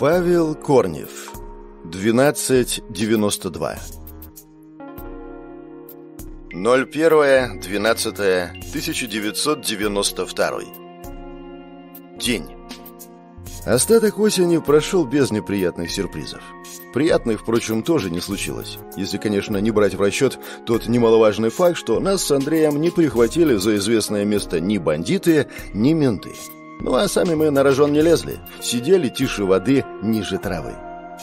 Павел Корнев 1292 01.12.1992 День Остаток осени прошел без неприятных сюрпризов. Приятных, впрочем, тоже не случилось. Если, конечно, не брать в расчет тот немаловажный факт, что нас с Андреем не прихватили за известное место ни бандиты, ни менты. Ну а сами мы на рожон не лезли, сидели тише воды, ниже травы.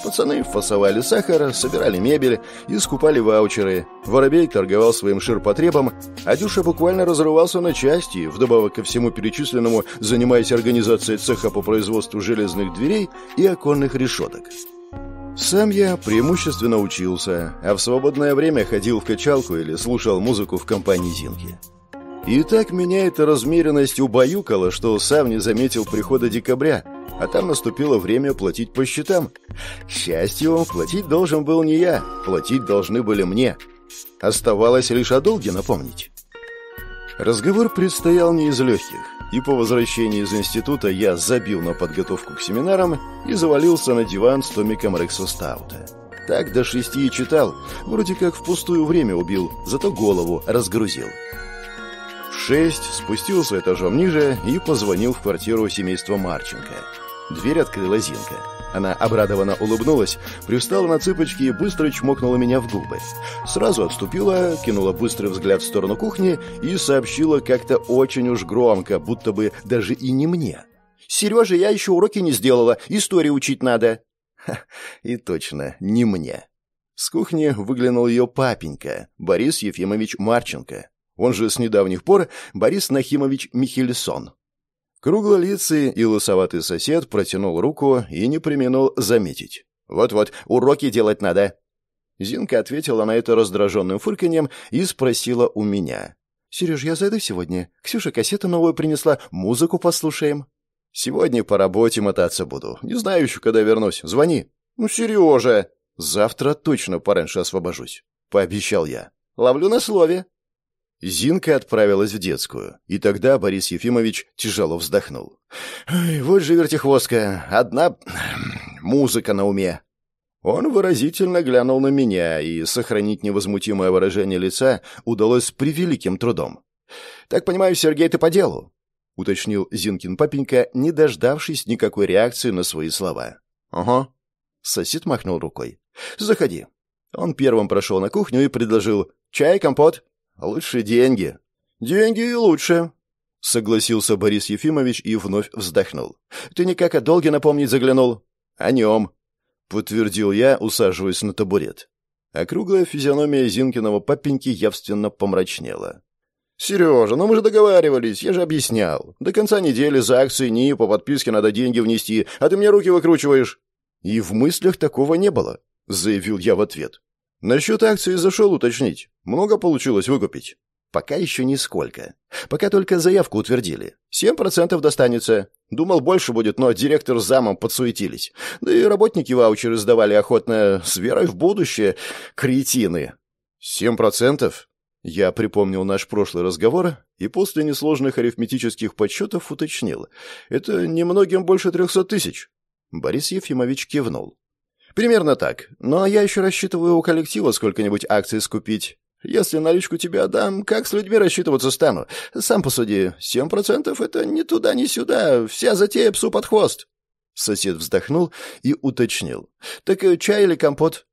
Пацаны фасовали сахар, собирали мебель и скупали ваучеры. Воробей торговал своим ширпотребом, а Дюша буквально разрывался на части, вдобавок ко всему перечисленному, занимаясь организацией цеха по производству железных дверей и оконных решеток. Сам я преимущественно учился, а в свободное время ходил в качалку или слушал музыку в компании Зинки. И так меня эта размеренность убаюкала, что сам не заметил прихода декабря, а там наступило время платить по счетам. К счастью, платить должен был не я, платить должны были мне. Оставалось лишь о долге напомнить. Разговор предстоял не из легких, и по возвращении из института я забил на подготовку к семинарам и завалился на диван с томиком Рекса Стаута. Так до шести и читал, вроде как впустую время убил, зато голову разгрузил шесть, спустился этажом ниже и позвонил в квартиру семейства Марченко. Дверь открыла Зинка. Она обрадованно улыбнулась, привстала на цыпочки и быстро чмокнула меня в губы. Сразу отступила, кинула быстрый взгляд в сторону кухни и сообщила как-то очень уж громко, будто бы даже и не мне. «Сережа, я еще уроки не сделала, истории учить надо». Ха, и точно, не мне. С кухни выглянул ее папенька, Борис Ефимович Марченко. Он же с недавних пор Борис Нахимович Михельсон. Круглолицый и лысоватый сосед протянул руку и не применил заметить. «Вот-вот, уроки делать надо». Зинка ответила на это раздраженным фырканьем и спросила у меня. «Сереж, я зайду сегодня. Ксюша кассету новую принесла, музыку послушаем». «Сегодня по работе мотаться буду. Не знаю еще, когда вернусь. Звони». «Ну, Сережа!» «Завтра точно пораньше освобожусь», — пообещал я. «Ловлю на слове». Зинка отправилась в детскую, и тогда Борис Ефимович тяжело вздохнул. «Вот же вертихвостка, одна музыка на уме». Он выразительно глянул на меня, и сохранить невозмутимое выражение лица удалось при превеликим трудом. «Так понимаю, Сергей, ты по делу?» — уточнил Зинкин папенька, не дождавшись никакой реакции на свои слова. «Ага». Сосед махнул рукой. «Заходи». Он первым прошел на кухню и предложил «Чай, компот?» «Лучше деньги». «Деньги и лучше», — согласился Борис Ефимович и вновь вздохнул. «Ты никак о долге напомнить заглянул?» «О нем», — подтвердил я, усаживаясь на табурет. Округлая физиономия Зинкиного папеньки явственно помрачнела. «Сережа, ну мы же договаривались, я же объяснял. До конца недели за акции НИИ по подписке надо деньги внести, а ты мне руки выкручиваешь». «И в мыслях такого не было», — заявил я в ответ. «Насчет акции зашел уточнить. Много получилось выкупить?» «Пока еще нисколько. Пока только заявку утвердили. Семь процентов достанется. Думал, больше будет, но директор с замом подсуетились. Да и работники ваучеры сдавали охотно с верой в будущее. Кретины!» «Семь процентов?» Я припомнил наш прошлый разговор и после несложных арифметических подсчетов уточнил. «Это немногим больше трехсот тысяч». Борис Ефимович кивнул. Примерно так. Но я еще рассчитываю у коллектива сколько-нибудь акций скупить. Если наличку тебе отдам, как с людьми рассчитываться стану? Сам посуди, семь процентов — это ни туда, ни сюда. Вся затея псу под хвост». Сосед вздохнул и уточнил. «Так э, чай или компот?»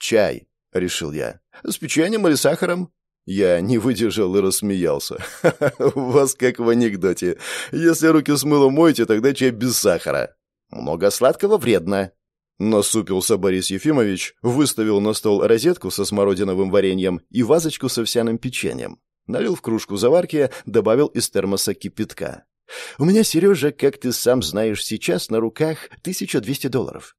«Чай», — решил я. «С печеньем или сахаром?» Я не выдержал и рассмеялся. «Ха -ха, «У вас как в анекдоте. Если руки с мылом моете, тогда чай без сахара». «Много сладкого вредно», Насупился Борис Ефимович, выставил на стол розетку со смородиновым вареньем и вазочку с овсяным печеньем. Налил в кружку заварки, добавил из термоса кипятка. «У меня, Сережа, как ты сам знаешь, сейчас на руках 1200 долларов.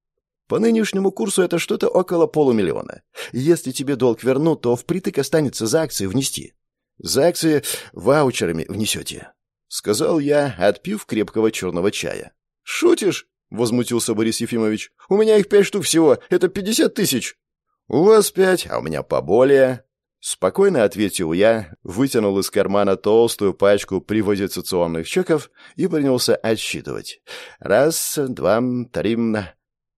По нынешнему курсу это что-то около полумиллиона. Если тебе долг вернут, то впритык останется за акции внести. За акции ваучерами внесете», — сказал я, отпив крепкого черного чая. «Шутишь?» — возмутился Борис Ефимович. «У меня их пять штук всего. Это пятьдесят тысяч». «У вас пять, а у меня поболее». Спокойно ответил я, вытянул из кармана толстую пачку приватизационных чеков и принялся отсчитывать. Раз, два, три...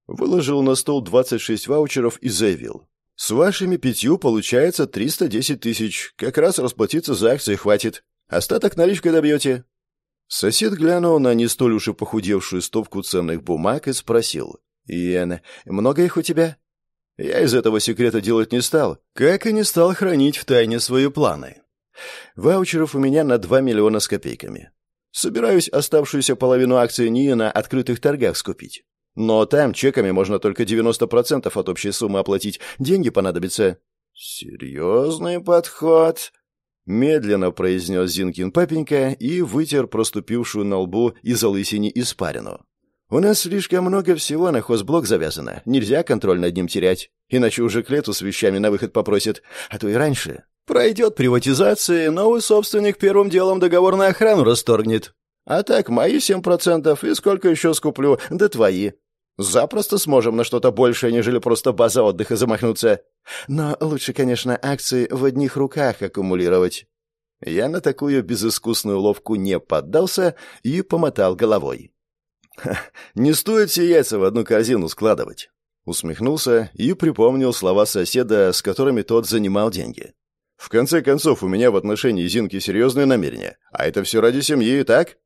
Выложил на стол 26 ваучеров и заявил. «С вашими пятью получается 310 тысяч. Как раз расплатиться за акции хватит. Остаток наличкой добьете». Сосед глянул на не столь уж и похудевшую стопку ценных бумаг и спросил. «Иена, много их у тебя?» Я из этого секрета делать не стал, как и не стал хранить в тайне свои планы. Ваучеров у меня на 2 миллиона с копейками. Собираюсь оставшуюся половину акций НИИ на открытых торгах скупить. Но там чеками можно только 90% от общей суммы оплатить. Деньги понадобятся. Серьезный подход, Медленно произнес Зинкин папенька и вытер проступившую на лбу и залысине испарину. «У нас слишком много всего на хозблок завязано. Нельзя контроль над ним терять. Иначе уже к лету с вещами на выход попросит. А то и раньше. Пройдет приватизация, новый собственник первым делом договор на охрану расторгнет. А так, мои семь процентов, и сколько еще скуплю? Да твои. Запросто сможем на что-то большее, нежели просто база отдыха замахнуться. Но лучше, конечно, акции в одних руках аккумулировать. Я на такую безыскусную уловку не поддался и помотал головой. «Не стоит все яйца в одну корзину складывать». Усмехнулся и припомнил слова соседа, с которыми тот занимал деньги. «В конце концов, у меня в отношении Зинки серьезные намерения, а это все ради семьи, так?»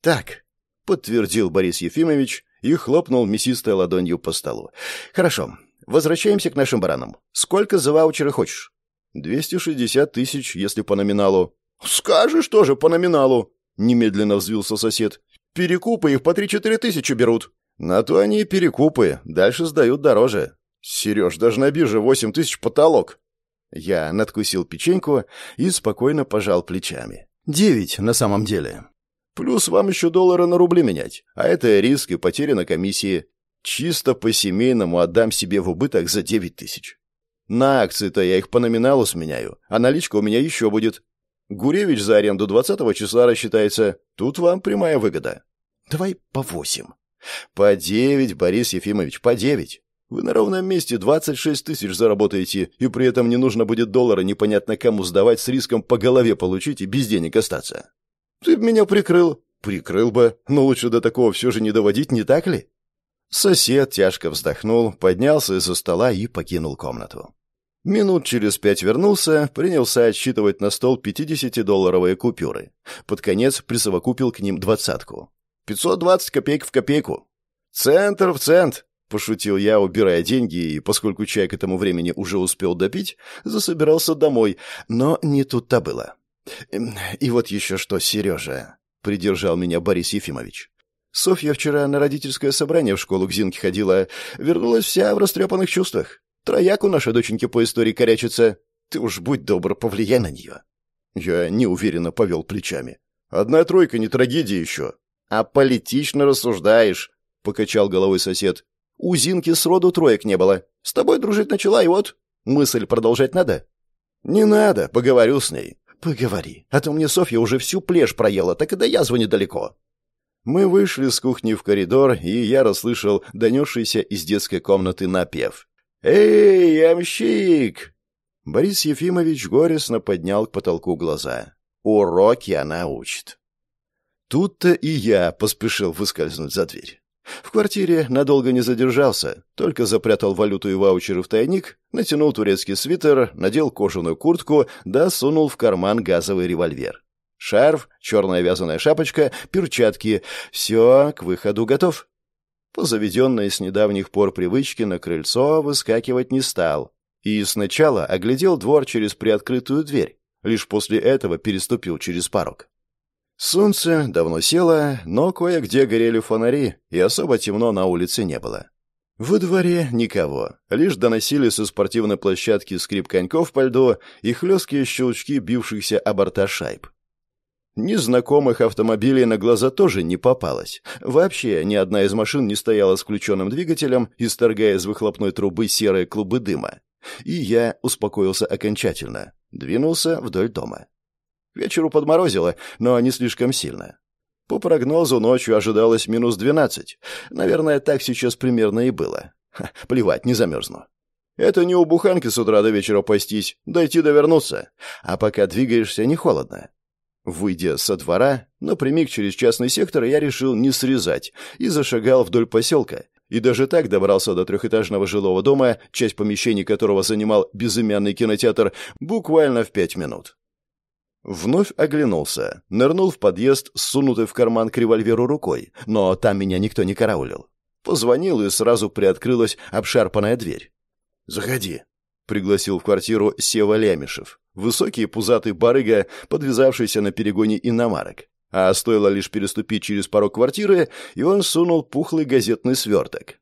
«Так», подтвердил Борис Ефимович и хлопнул мясистой ладонью по столу. «Хорошо, возвращаемся к нашим баранам. Сколько за ваучеры хочешь?» «260 тысяч, если по номиналу». «Скажешь тоже по номиналу!» — немедленно взвился сосед. «Перекупы их по 3-4 тысячи берут». «На то они и перекупы, дальше сдают дороже». «Сереж, даже на бирже 8 тысяч потолок». Я надкусил печеньку и спокойно пожал плечами. «Девять на самом деле. Плюс вам еще доллары на рубли менять, а это риск и потери на комиссии. Чисто по-семейному отдам себе в убыток за 9 тысяч. На акции-то я их по номиналу сменяю, а наличка у меня еще будет. Гуревич за аренду 20 числа рассчитается. Тут вам прямая выгода. Давай по 8. По 9, Борис Ефимович, по 9. Вы на ровном месте 26 тысяч заработаете, и при этом не нужно будет доллары непонятно кому сдавать с риском по голове получить и без денег остаться. Ты меня прикрыл. Прикрыл бы, но лучше до такого все же не доводить, не так ли? Сосед тяжко вздохнул, поднялся из-за стола и покинул комнату. Минут через пять вернулся, принялся отсчитывать на стол 50-долларовые купюры. Под конец присовокупил к ним двадцатку. «520 копеек в копейку». «Центр в цент», — пошутил я, убирая деньги, и, поскольку чай к этому времени уже успел допить, засобирался домой, но не тут-то было. Эм, и вот еще что, Сережа, придержал меня Борис Ефимович. Софья вчера на родительское собрание в школу к Зинке ходила, вернулась вся в растрепанных чувствах. Трояк у нашей доченьки по истории корячится. Ты уж будь добр, повлияй на нее. Я неуверенно повел плечами. Одна тройка не трагедия еще. А политично рассуждаешь, покачал головой сосед. У Зинки сроду троек не было. С тобой дружить начала, и вот... Мысль продолжать надо? Не надо, поговорю с ней. «Поговори, а то мне Софья уже всю плешь проела, так и до язвы недалеко». Мы вышли с кухни в коридор, и я расслышал донесшийся из детской комнаты напев. «Эй, ямщик!» Борис Ефимович горестно поднял к потолку глаза. «Уроки она учит». Тут-то и я поспешил выскользнуть за дверь. В квартире надолго не задержался, только запрятал валюту и ваучеры в тайник, натянул турецкий свитер, надел кожаную куртку, да сунул в карман газовый револьвер. Шарф, черная вязаная шапочка, перчатки. Все, к выходу готов. По заведенной с недавних пор привычке на крыльцо выскакивать не стал. И сначала оглядел двор через приоткрытую дверь. Лишь после этого переступил через порог. Солнце давно село, но кое-где горели фонари, и особо темно на улице не было. Во дворе никого, лишь доносили со спортивной площадки скрип коньков по льду и хлесткие щелчки бившихся о борта шайб. Незнакомых автомобилей на глаза тоже не попалось. Вообще ни одна из машин не стояла с включенным двигателем, исторгая из выхлопной трубы серые клубы дыма. И я успокоился окончательно, двинулся вдоль дома вечеру подморозило, но не слишком сильно. По прогнозу ночью ожидалось минус 12. Наверное, так сейчас примерно и было. Ха, плевать, не замерзну. Это не у буханки с утра до вечера пастись, дойти до вернуться. А пока двигаешься, не холодно. Выйдя со двора, напрямик через частный сектор, я решил не срезать и зашагал вдоль поселка. И даже так добрался до трехэтажного жилого дома, часть помещений которого занимал безымянный кинотеатр, буквально в пять минут. Вновь оглянулся, нырнул в подъезд, сунутый в карман к револьверу рукой, но там меня никто не караулил. Позвонил, и сразу приоткрылась обшарпанная дверь. «Заходи», — пригласил в квартиру Сева Лямишев, высокий пузатый барыга, подвязавшийся на перегоне иномарок. А стоило лишь переступить через порог квартиры, и он сунул пухлый газетный сверток.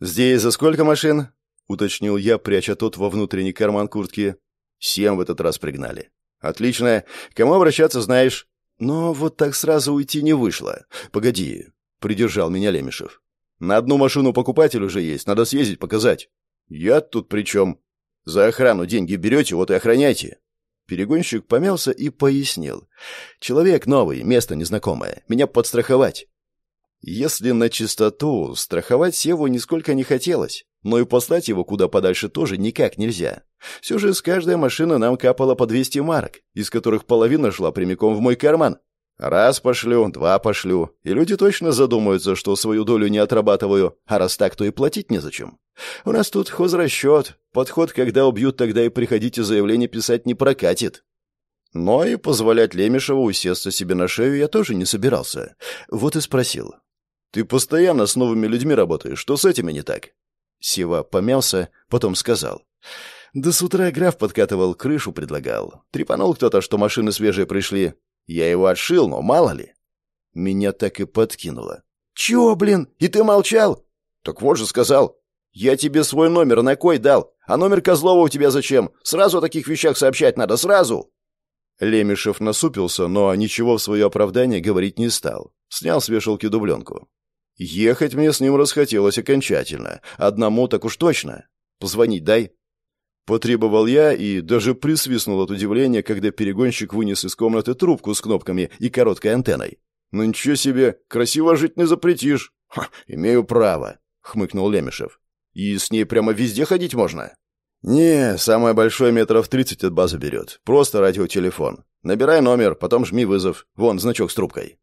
«Здесь за сколько машин?» — уточнил я, пряча тот во внутренний карман куртки. «Семь в этот раз пригнали. «Отлично. Кому обращаться знаешь?» «Но вот так сразу уйти не вышло. Погоди», — придержал меня Лемешев. «На одну машину покупатель уже есть. Надо съездить, показать». «Я тут при чем?» «За охрану деньги берете, вот и охраняйте». Перегонщик помялся и пояснил. «Человек новый, место незнакомое. Меня подстраховать». Если на чистоту, страховать Севу нисколько не хотелось, но и послать его куда подальше тоже никак нельзя. Все же с каждой машины нам капало по 200 марок, из которых половина шла прямиком в мой карман. Раз пошлю, два пошлю, и люди точно задумаются, что свою долю не отрабатываю, а раз так, то и платить незачем. У нас тут хозрасчет, подход, когда убьют, тогда и приходите заявление писать не прокатит. Но и позволять Лемешеву усесться себе на шею я тоже не собирался. Вот и спросил, ты постоянно с новыми людьми работаешь. Что с этими не так?» Сева помялся, потом сказал. «Да с утра граф подкатывал, крышу предлагал. Трепанул кто-то, что машины свежие пришли. Я его отшил, но мало ли». Меня так и подкинуло. «Чего, блин? И ты молчал?» «Так вот же сказал. Я тебе свой номер на кой дал? А номер Козлова у тебя зачем? Сразу о таких вещах сообщать надо, сразу!» Лемешев насупился, но ничего в свое оправдание говорить не стал. Снял с вешалки дубленку. Ехать мне с ним расхотелось окончательно. Одному так уж точно. Позвонить дай. Потребовал я и даже присвистнул от удивления, когда перегонщик вынес из комнаты трубку с кнопками и короткой антенной. «Ну ничего себе, красиво жить не запретишь!» «Ха, имею право», — хмыкнул Лемешев. «И с ней прямо везде ходить можно?» «Не, самое большое метров тридцать от базы берет. Просто радиотелефон. Набирай номер, потом жми вызов. Вон, значок с трубкой».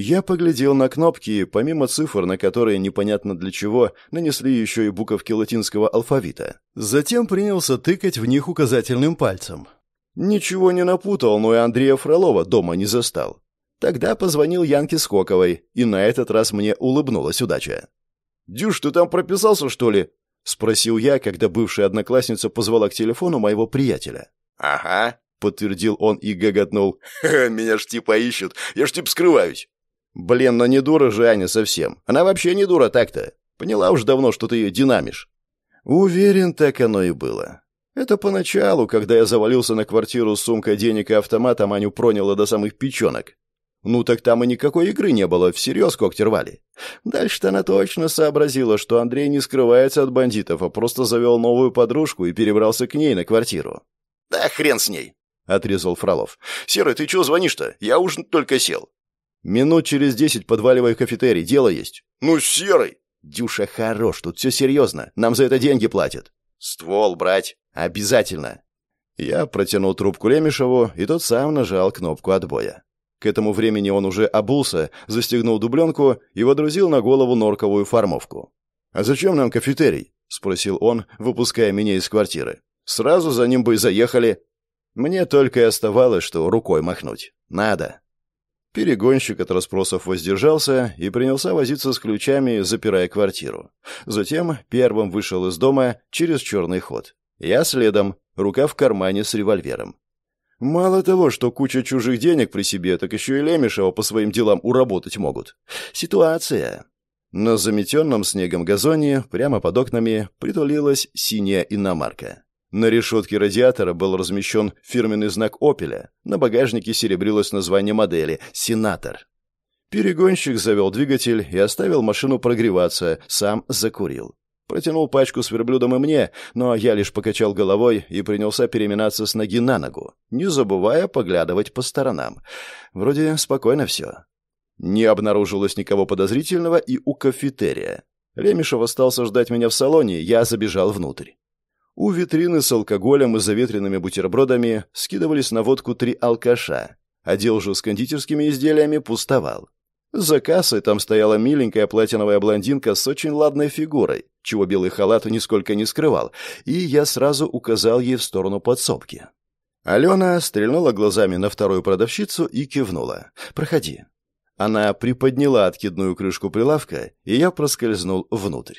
Я поглядел на кнопки, помимо цифр, на которые непонятно для чего, нанесли еще и буковки латинского алфавита. Затем принялся тыкать в них указательным пальцем. Ничего не напутал, но и Андрея Фролова дома не застал. Тогда позвонил Янке Скоковой, и на этот раз мне улыбнулась удача. «Дюш, ты там прописался, что ли?» — спросил я, когда бывшая одноклассница позвала к телефону моего приятеля. «Ага», — подтвердил он и гоготнул. «Ха меня ж типа ищут, я ж типа скрываюсь». Блин, но не дура же Аня совсем. Она вообще не дура так-то. Поняла уж давно, что ты ее динамишь. Уверен, так оно и было. Это поначалу, когда я завалился на квартиру с сумкой денег и автоматом, а Аню проняло до самых печенок. Ну так там и никакой игры не было, всерьез когти рвали. Дальше-то она точно сообразила, что Андрей не скрывается от бандитов, а просто завел новую подружку и перебрался к ней на квартиру. «Да хрен с ней!» — отрезал Фролов. «Серый, ты чего звонишь-то? Я уж только сел. Минут через десять подваливаю в кафетерий, дело есть. Ну, серый! Дюша, хорош, тут все серьезно. Нам за это деньги платят. Ствол брать. Обязательно. Я протянул трубку Лемешеву, и тот сам нажал кнопку отбоя. К этому времени он уже обулся, застегнул дубленку и водрузил на голову норковую формовку. «А зачем нам кафетерий?» — спросил он, выпуская меня из квартиры. «Сразу за ним бы и заехали». Мне только и оставалось, что рукой махнуть. «Надо». Перегонщик от расспросов воздержался и принялся возиться с ключами, запирая квартиру. Затем первым вышел из дома через черный ход. Я следом, рука в кармане с револьвером. Мало того, что куча чужих денег при себе, так еще и Лемешева по своим делам уработать могут. Ситуация. На заметенном снегом газоне, прямо под окнами, притулилась синяя иномарка. На решетке радиатора был размещен фирменный знак «Опеля». На багажнике серебрилось название модели «Сенатор». Перегонщик завел двигатель и оставил машину прогреваться, сам закурил. Протянул пачку с верблюдом и мне, но я лишь покачал головой и принялся переминаться с ноги на ногу, не забывая поглядывать по сторонам. Вроде спокойно все. Не обнаружилось никого подозрительного и у кафетерия. Лемешев остался ждать меня в салоне, я забежал внутрь. У витрины с алкоголем и заветренными бутербродами скидывались на водку три алкаша. Отдел же с кондитерскими изделиями пустовал. За кассой там стояла миленькая платиновая блондинка с очень ладной фигурой, чего белый халат нисколько не скрывал, и я сразу указал ей в сторону подсобки. Алена стрельнула глазами на вторую продавщицу и кивнула. «Проходи». Она приподняла откидную крышку прилавка, и я проскользнул внутрь.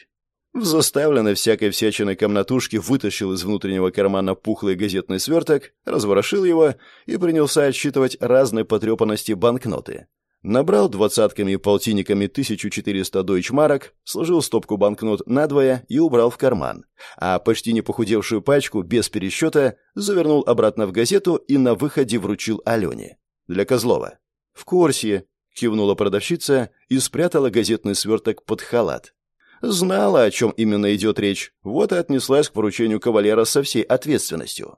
В заставленной всякой всячиной комнатушке вытащил из внутреннего кармана пухлый газетный сверток, разворошил его и принялся отсчитывать разной потрепанности банкноты. Набрал двадцатками и полтинниками 1400 дойчмарок, сложил стопку банкнот надвое и убрал в карман. А почти не похудевшую пачку, без пересчета, завернул обратно в газету и на выходе вручил Алене. Для Козлова. «В курсе», — кивнула продавщица и спрятала газетный сверток под халат. Знала, о чем именно идет речь, вот и отнеслась к поручению кавалера со всей ответственностью.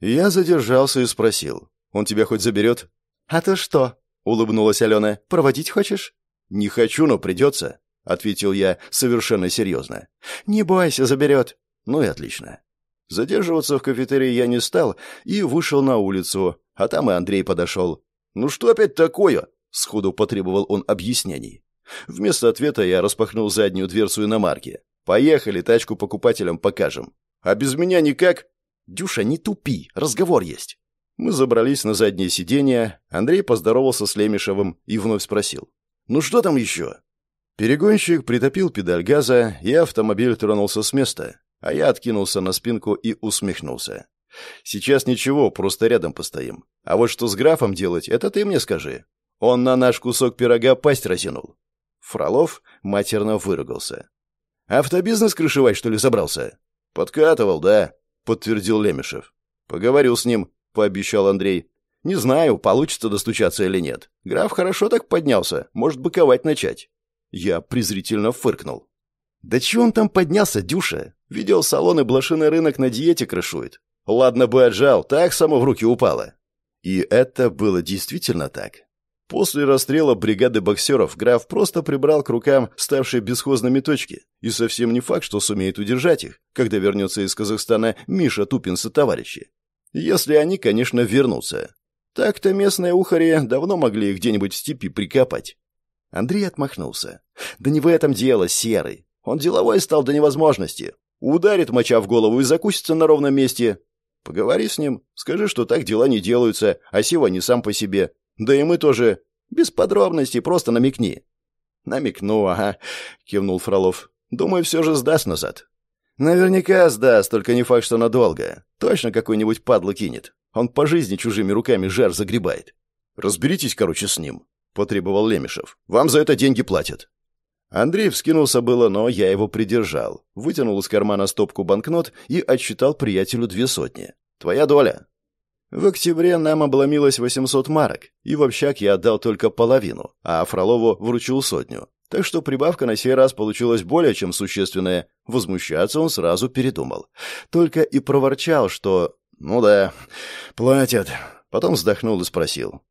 Я задержался и спросил. «Он тебя хоть заберет?» «А ты что?» — улыбнулась Алена. «Проводить хочешь?» «Не хочу, но придется», — ответил я совершенно серьезно. «Не бойся, заберет». «Ну и отлично». Задерживаться в кафетерии я не стал и вышел на улицу, а там и Андрей подошел. «Ну что опять такое?» — сходу потребовал он объяснений. Вместо ответа я распахнул заднюю дверцу иномарки. «Поехали, тачку покупателям покажем». «А без меня никак?» «Дюша, не тупи, разговор есть». Мы забрались на заднее сиденье, Андрей поздоровался с Лемешевым и вновь спросил. «Ну что там еще?» Перегонщик притопил педаль газа, и автомобиль тронулся с места, а я откинулся на спинку и усмехнулся. «Сейчас ничего, просто рядом постоим. А вот что с графом делать, это ты мне скажи. Он на наш кусок пирога пасть разинул. Фролов матерно выругался. «Автобизнес крышевать, что ли, забрался?» «Подкатывал, да», — подтвердил Лемешев. Поговорил с ним», — пообещал Андрей. «Не знаю, получится достучаться или нет. Граф хорошо так поднялся, может быковать начать». Я презрительно фыркнул. «Да чего он там поднялся, Дюша? Видел салон и блошиный рынок на диете крышует. Ладно бы отжал, так само в руки упало». И это было действительно так. После расстрела бригады боксеров граф просто прибрал к рукам ставшие бесхозными точки, и совсем не факт, что сумеет удержать их, когда вернется из Казахстана Миша Тупинс товарищи. Если они, конечно, вернутся. Так-то местные ухари давно могли их где-нибудь в степи прикопать. Андрей отмахнулся. «Да не в этом дело, Серый. Он деловой стал до невозможности. Ударит моча в голову и закусится на ровном месте. Поговори с ним, скажи, что так дела не делаются, а Сива не сам по себе. Да и мы тоже. Без подробностей, просто намекни». «Намекну, ага», — кивнул Фролов. «Думаю, все же сдаст назад». «Наверняка сдаст, только не факт, что надолго. Точно какой-нибудь падла кинет. Он по жизни чужими руками жар загребает». «Разберитесь, короче, с ним», — потребовал Лемешев. «Вам за это деньги платят». Андрей вскинулся было, но я его придержал. Вытянул из кармана стопку банкнот и отсчитал приятелю две сотни. «Твоя доля». В октябре нам обломилось 800 марок, и в общак я отдал только половину, а Фролову вручил сотню. Так что прибавка на сей раз получилась более чем существенная. Возмущаться он сразу передумал. Только и проворчал, что «Ну да, платят». Потом вздохнул и спросил.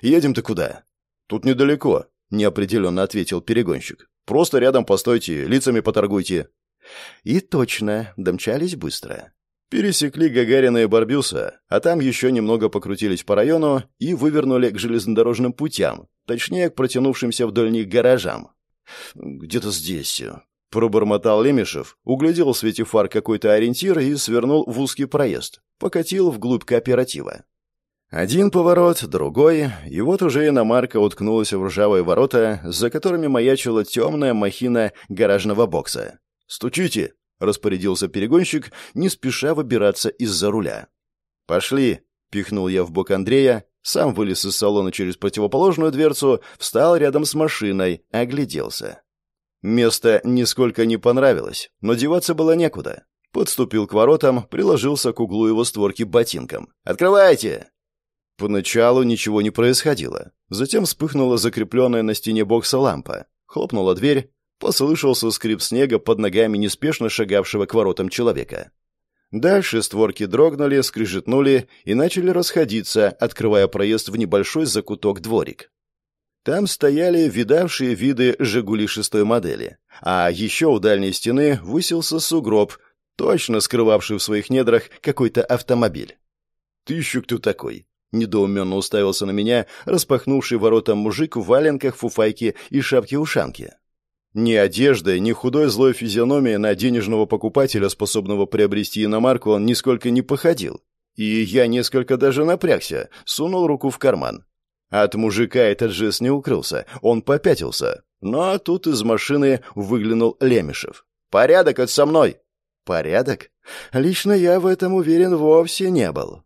«Едем-то куда?» «Тут недалеко», — неопределенно ответил перегонщик. «Просто рядом постойте, лицами поторгуйте». И точно, домчались быстро. Пересекли Гагарина и Барбюса, а там еще немного покрутились по району и вывернули к железнодорожным путям, точнее, к протянувшимся вдоль них гаражам. «Где-то здесь», — пробормотал Лемешев, углядел в свете фар какой-то ориентир и свернул в узкий проезд, покатил вглубь кооператива. Один поворот, другой, и вот уже иномарка уткнулась в ржавые ворота, за которыми маячила темная махина гаражного бокса. «Стучите!» — распорядился перегонщик, не спеша выбираться из-за руля. «Пошли!» — пихнул я в бок Андрея, сам вылез из салона через противоположную дверцу, встал рядом с машиной, огляделся. Место нисколько не понравилось, но деваться было некуда. Подступил к воротам, приложился к углу его створки ботинком. «Открывайте!» Поначалу ничего не происходило. Затем вспыхнула закрепленная на стене бокса лампа. Хлопнула дверь, Послышался скрип снега под ногами неспешно шагавшего к воротам человека. Дальше створки дрогнули, скрижетнули и начали расходиться, открывая проезд в небольшой закуток дворик. Там стояли видавшие виды «Жигули» шестой модели, а еще у дальней стены высился сугроб, точно скрывавший в своих недрах какой-то автомобиль. «Ты еще кто такой?» Недоуменно уставился на меня распахнувший ворота мужик в валенках, фуфайке и шапке-ушанке. Ни одеждой, ни худой злой физиономией на денежного покупателя, способного приобрести иномарку, он нисколько не походил. И я несколько даже напрягся, сунул руку в карман. От мужика этот жест не укрылся, он попятился. Но ну, а тут из машины выглянул Лемешев. «Порядок, это со мной!» «Порядок? Лично я в этом уверен вовсе не был.